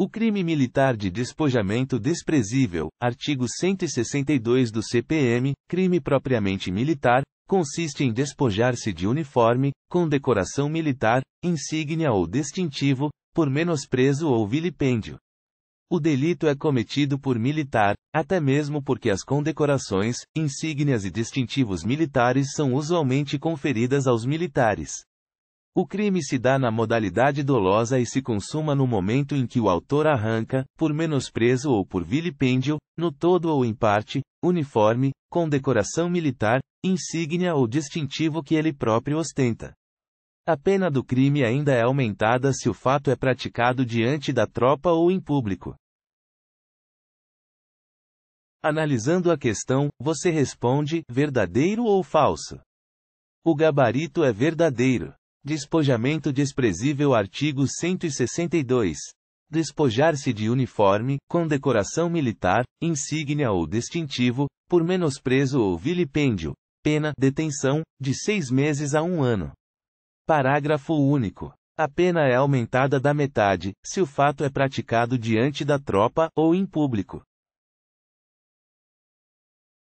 O crime militar de despojamento desprezível, artigo 162 do CPM, crime propriamente militar, consiste em despojar-se de uniforme, condecoração militar, insígnia ou distintivo, por menosprezo ou vilipêndio. O delito é cometido por militar, até mesmo porque as condecorações, insígnias e distintivos militares são usualmente conferidas aos militares. O crime se dá na modalidade dolosa e se consuma no momento em que o autor arranca, por menosprezo ou por vilipêndio, no todo ou em parte, uniforme, com decoração militar, insígnia ou distintivo que ele próprio ostenta. A pena do crime ainda é aumentada se o fato é praticado diante da tropa ou em público. Analisando a questão, você responde: verdadeiro ou falso? O gabarito é verdadeiro. Despojamento desprezível Artigo 162. Despojar-se de uniforme, condecoração militar, insígnia ou distintivo, por menosprezo ou vilipêndio. Pena, detenção, de seis meses a um ano. Parágrafo único. A pena é aumentada da metade, se o fato é praticado diante da tropa, ou em público.